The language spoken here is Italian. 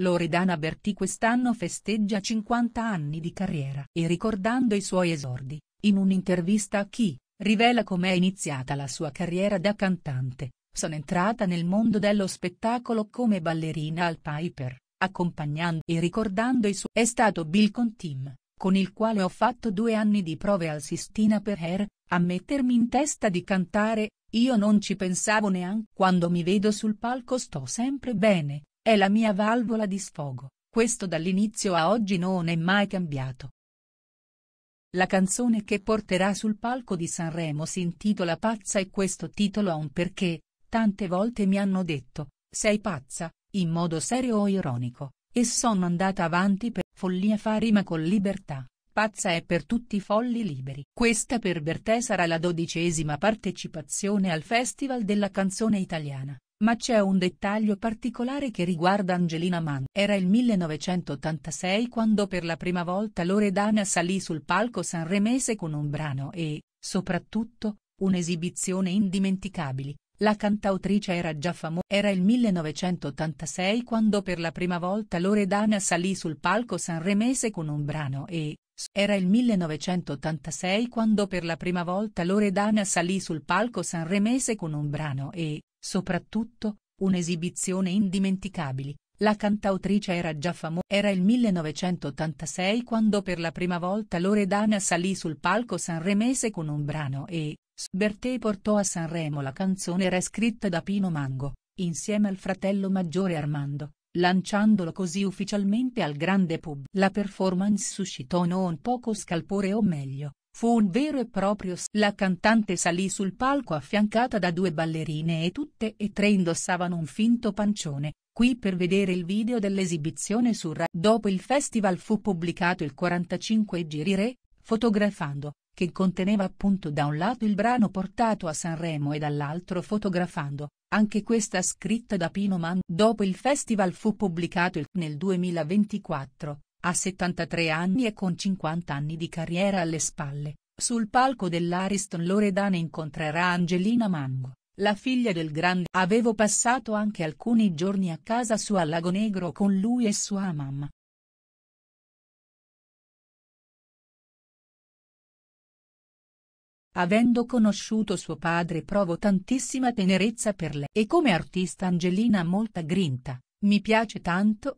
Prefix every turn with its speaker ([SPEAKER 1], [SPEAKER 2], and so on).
[SPEAKER 1] Loredana Berti quest'anno festeggia 50 anni di carriera e ricordando i suoi esordi, in un'intervista a Chi, rivela com'è iniziata la sua carriera da cantante, sono entrata nel mondo dello spettacolo come ballerina al Piper, accompagnando e ricordando i suoi... È stato Bill Contim, con il quale ho fatto due anni di prove al Sistina per Her, a mettermi in testa di cantare, io non ci pensavo neanche. Quando mi vedo sul palco sto sempre bene, è la mia valvola di sfogo, questo dall'inizio a oggi non è mai cambiato. La canzone che porterà sul palco di Sanremo si intitola Pazza e questo titolo ha un perché, tante volte mi hanno detto, sei pazza, in modo serio o ironico, e sono andata avanti per follia fa rima con libertà, pazza è per tutti i folli liberi. Questa per Bertè sarà la dodicesima partecipazione al Festival della canzone italiana. Ma c'è un dettaglio particolare che riguarda Angelina Mann. Era il 1986 quando per la prima volta Loredana salì sul palco sanremese con un brano e, soprattutto, un'esibizione indimenticabili, la cantautrice era già famosa. Era il 1986 quando per la prima volta Loredana salì sul palco sanremese con un brano e... Era il 1986 quando per la prima volta Loredana salì sul palco sanremese con un brano e, soprattutto, un'esibizione indimenticabile. La cantautrice era già famosa. Era il 1986 quando per la prima volta Loredana salì sul palco sanremese con un brano e, Sberté portò a Sanremo la canzone re scritta da Pino Mango, insieme al fratello maggiore Armando, lanciandolo così ufficialmente al grande pub. La performance suscitò non poco scalpore o meglio, fu un vero e proprio s- La cantante salì sul palco affiancata da due ballerine e tutte e tre indossavano un finto pancione, qui per vedere il video dell'esibizione su Rai. Dopo il festival fu pubblicato il 45 giri re, fotografando, che conteneva appunto da un lato il brano portato a Sanremo e dall'altro fotografando, anche questa scritta da Pino Man. Dopo il festival fu pubblicato il nel 2024, a 73 anni e con 50 anni di carriera alle spalle, sul palco dell'Ariston Loredana incontrerà Angelina Mango. La figlia del grande avevo passato anche alcuni giorni a casa su a Lago Negro con lui e sua mamma, Avendo conosciuto suo padre provo tantissima tenerezza per lei e come artista Angelina ha molta grinta, mi piace tanto,